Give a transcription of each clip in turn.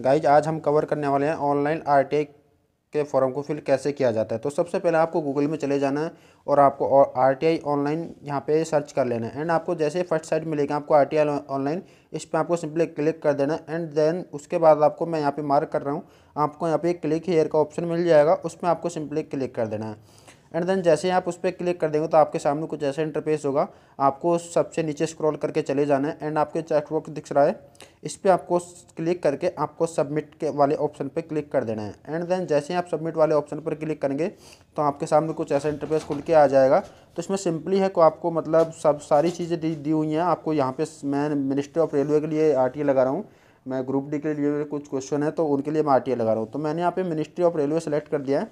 guys आज हम cover करने वाले हैं ऑनलाइन आर के फॉर्म को फिल कैसे किया जाता है तो सबसे पहले आपको गूगल में चले जाना है और आपको आर टी आई ऑनलाइन यहाँ पे सर्च कर लेना है एंड आपको जैसे फर्स्ट साइड मिलेगा आपको आर टी आई ऑनलाइन इस पर आपको सिंपली क्लिक कर देना एंड देन उसके बाद आपको मैं यहाँ पे मार्क कर रहा हूँ आपको यहाँ पे क्लिक हेयर का ऑप्शन मिल जाएगा उसमें आपको सिंपली क्लिक कर देना है एंड देन जैसे ही आप उस पर क्लिक कर देंगे तो आपके सामने कुछ ऐसा इंटरफेस होगा आपको सबसे नीचे स्क्रॉल करके चले जाना है एंड आपके चैट दिख रहा है इस पर आपको क्लिक करके आपको सबमिट के वाले ऑप्शन पर क्लिक कर देना है एंड देन जैसे ही आप सबमिट वाले ऑप्शन पर क्लिक करेंगे तो आपके सामने कुछ ऐसा इंटरफेस खुल के आ जाएगा तो इसमें सिंपली है को आपको मतलब सब सारी चीज़ें दी दी हुई हैं आपको यहाँ पे मैं मिनिस्ट्री ऑफ रेलवे के लिए आर लगा रहा हूँ मैं ग्रुप डी के लिए कुछ क्वेश्चन है तो उनके लिए मैं आर लगा रहा हूँ तो मैंने यहाँ पे मिनिस्ट्री ऑफ रेलवे सेलेक्ट कर दिया है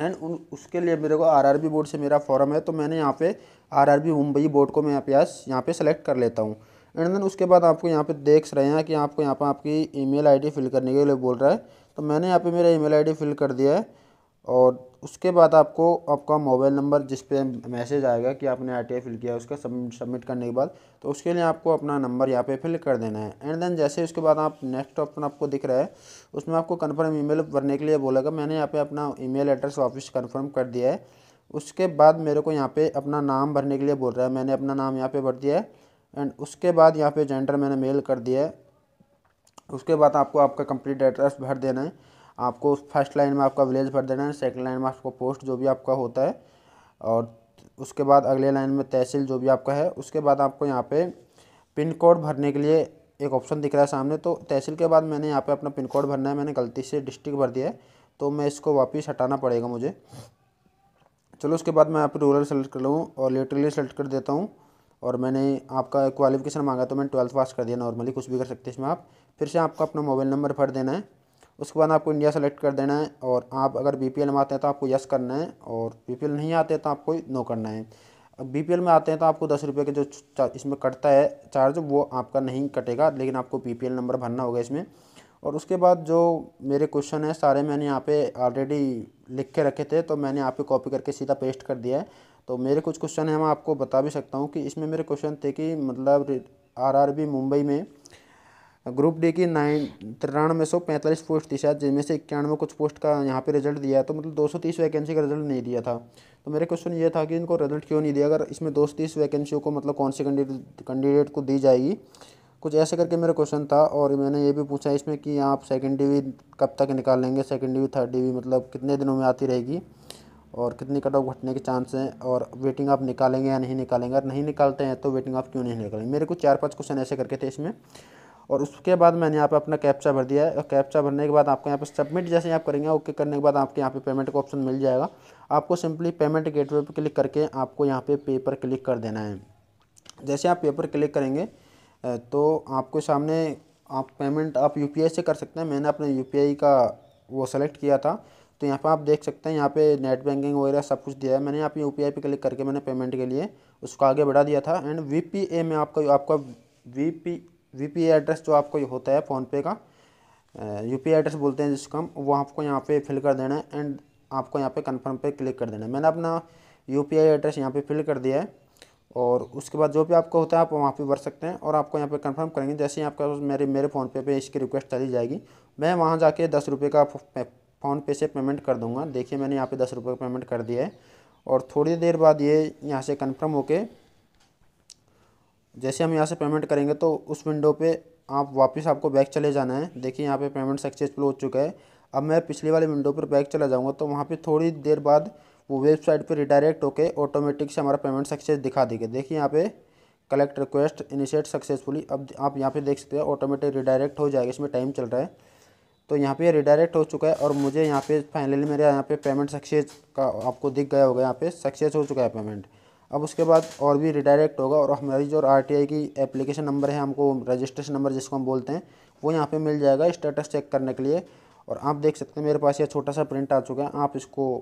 एंड उन उसके लिए मेरे को आरआरबी बोर्ड से मेरा फॉर्म है तो मैंने यहाँ पे आरआरबी मुंबई बोर्ड को मैं यहाँ पे यहाँ पे सेलेक्ट कर लेता हूँ एंड देन उसके बाद आपको यहाँ पे देख रहे हैं कि आपको यहाँ पर आपकी ईमेल आईडी फिल करने के लिए बोल रहा है तो मैंने यहाँ पे मेरा ईमेल आईडी फिल कर दिया है और उसके बाद आपको आपका मोबाइल नंबर जिस पे मैसेज आएगा कि आपने आर फिल किया है उसका सबमिट करने के बाद तो उसके लिए आपको अपना नंबर यहाँ पे फिल कर देना है एंड देन जैसे उसके बाद आप नेक्स्ट ऑप्शन आपको दिख रहा है उसमें आपको कन्फर्म ईमेल भरने के लिए बोलेगा मैंने यहाँ पे अपना ई एड्रेस वापस कन्फर्म कर दिया है उसके बाद मेरे को यहाँ पे अपना नाम भरने के लिए बोल रहा है मैंने अपना नाम यहाँ पर भर दिया है एंड उसके बाद यहाँ पे जेंडर मैंने मेल कर दिया है उसके बाद आपको आपका कंप्लीट एड्रेस भर देना है आपको फर्स्ट लाइन में आपका विलेज भर देना है सेकंड लाइन में आपको पोस्ट जो भी आपका होता है और उसके बाद अगले लाइन में तहसील जो भी आपका है उसके बाद आपको यहाँ पे पिन कोड भरने के लिए एक ऑप्शन दिख रहा है सामने तो तहसील के बाद मैंने यहाँ पे अपना पिन कोड भरना है मैंने गलती से डिस्ट्रिक्ट भर दिया है तो मैं इसको वापस हटाना पड़ेगा मुझे चलो उसके बाद मैं यहाँ पर रूरल सेलेक्ट कर लूँ और लिटरली सेलेक्ट कर देता हूँ और मैंने आपका क्वालिफिकेशन मांगा तो मैंने ट्वेल्थ पास कर दिया नॉर्मली कुछ भी कर सकते हैं इसमें आप फिर से आपका अपना मोबाइल नंबर भर देना है उसके बाद आपको इंडिया सेलेक्ट कर देना है और आप अगर बी पी एल में आते हैं तो आपको यस करना है और बी पी एल नहीं आते तो आपको नो करना है अब बी पी एल में आते हैं तो आपको दस रुपये के जो इसमें कटता है चार्ज वो आपका नहीं कटेगा लेकिन आपको बी पी एल नंबर भरना होगा इसमें और उसके बाद जो मेरे क्वेश्चन हैं सारे मैंने यहाँ पे ऑलरेडी लिख के रखे थे तो मैंने यहाँ पे कॉपी करके सीधा पेस्ट कर दिया है तो मेरे कुछ क्वेश्चन हैं मैं आपको बता भी सकता हूँ कि इसमें मेरे क्वेश्चन थे कि मतलब आरआरबी मुंबई में ग्रुप डी की नाइन तिरानवे सौ पैंतालीस पोस्ट थी शायद जिनमें से इक्यानवे कुछ पोस्ट का यहाँ पे रिजल्ट दिया तो मतलब दो सौ तीस वैकेंसी का रिजल्ट नहीं दिया था तो मेरे क्वेश्चन ये था कि इनको रिजल्ट क्यों नहीं दिया अगर इसमें दो सौ तीस वैकेंसियों को मतलब कौन सी कैंडिडेट कैंडिडेट को दी जाएगी कुछ ऐसे करके मेरा क्वेश्चन था और मैंने ये भी पूछा इसमें कि आप सेकेंड डिवी कब तक निकाल लेंगे सेकेंड डिवी थर्ड डिवी मतलब कितने दिनों में आती रहेगी और कितनी कट ऑफ घटने के चांस हैं और वेटिंग आप निकालेंगे या नहीं निकालेंगे अगर नहीं निकालते हैं तो वेटिंग आप क्यों नहीं निकालेंगे मेरे को चार पाँच क्वेश्चन ऐसे करके थे इसमें और उसके बाद मैंने यहाँ पे अपना कैप्चा भर दिया है और कैप्चा भरने के बाद आपको यहाँ पे सबमिट जैसे आप करेंगे ओके करने के बाद आपके यहाँ पे पेमेंट का ऑप्शन मिल जाएगा आपको सिंपली पेमेंट गेटवे पे क्लिक करके आपको यहाँ पे पे पर क्लिक कर देना है जैसे आप पेपर क्लिक करेंगे तो आपके सामने आप पेमेंट आप यू से कर सकते हैं मैंने अपने यू का वो सेलेक्ट किया था तो यहाँ पर आप देख सकते हैं यहाँ पे नेट बैंकिंग वगैरह सब कुछ दिया है मैंने यहाँ पे यू पे क्लिक करके मैंने पेमेंट के लिए उसको आगे बढ़ा दिया था एंड वी में आपका आपका वी वी एड्रेस जो आपको होता है फ़ोनपे का यू एड्रेस बोलते हैं जिसको हम वो आपको यहाँ पे फिल कर देना है एंड आपको यहाँ पे कंफर्म पे क्लिक कर देना है मैंने अपना यू एड्रेस यहाँ पे फिल कर दिया है और उसके बाद जो भी आपको होता है आप वहाँ पे भर सकते हैं और आपको यहाँ पे कंफर्म करेंगे जैसे ही आपका मेरे मेरे फ़ोनपे पे इसकी रिक्वेस्ट चली जाएगी मैं वहाँ जाके दस रुपये का फ़ोनपे से पेमेंट कर दूँगा देखिए मैंने यहाँ पर दस रुपये का पेमेंट कर दिया है और थोड़ी देर बाद ये यहाँ से कन्फर्म होके जैसे हम यहाँ से पेमेंट करेंगे तो उस विंडो पे आप वापस आपको बैक चले जाना है देखिए यहाँ पे पेमेंट सक्सेसफुल हो चुका है अब मैं पिछले वाले विंडो पर बैक चला जाऊँगा तो वहाँ पर थोड़ी देर बाद वो वेबसाइट पर रिडायरेक्ट होकर ऑटोमेटिक से हमारा पेमेंट सक्सेस दिखा देगा देखिए यहाँ पर कलेक्ट रिक्वेस्ट इनिशिएट सक्सेसफुली अब आप यहाँ पे देख सकते हैं ऑटोमेटिक रिडायरेक्ट हो जाएगा इसमें टाइम चल रहा है तो यहाँ पे रिडायरेक्ट हो चुका है और मुझे यहाँ पे फाइनली मेरे यहाँ पे पेमेंट सक्सेस का आपको दिख गया होगा यहाँ पे सक्सेस हो चुका है पेमेंट अब उसके बाद और भी रिडायरेक्ट होगा और हमारी जो आर की एप्लीकेशन नंबर है हमको रजिस्ट्रेशन नंबर जिसको हम बोलते हैं वो यहाँ पे मिल जाएगा स्टेटस चेक करने के लिए और आप देख सकते हैं मेरे पास ये छोटा सा प्रिंट आ चुका है आप इसको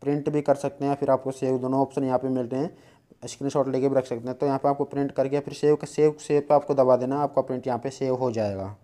प्रिंट भी कर सकते हैं फिर आपको सेव दोनों ऑप्शन यहाँ पे रहे हैं स्क्रीनशॉट लेके भी रख सकते हैं तो यहाँ पे आपको प्रिंट करके फिर सेव सेव सेव पे आपको दबा देना आपका प्रिंट यहाँ पे सेव हो जाएगा